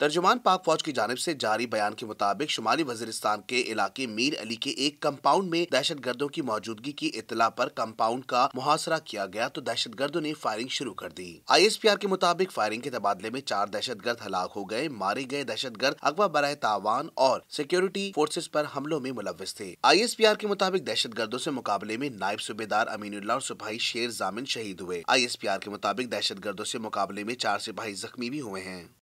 तर्जुमान पाक फौज की जानब से जारी बयान के मुताबिक शुमाली वजीरिस्तान के इलाके मीर अली के एक कंपाउंड में दहशत गर्दों की मौजूदगी की इतला पर कंपाउंड का मुहासरा किया गया तो दहशत गर्दों ने फायरिंग शुरू कर दी आई एस पी आर के मुताबिक फायरिंग के तबादले में चार दहशत गर्द हलाक हो गए मारे गए दहशत गर्द अगवा बरह तावान और सिक्योरिटी फोर्सेज आरोप हमलों में मुलविस थे आई एस पी आर के मुताबिक दहशत गर्दों ऐसी मुकाबले में नायब सूबेदार अमीनुल्ला और सिपाही शेर जामिन शहीद हुए आई एस पी आर के मुताबिक दहशत गर्दों ऐसी मुकाबले में चार सिपाही जख्मी भी हुए हैं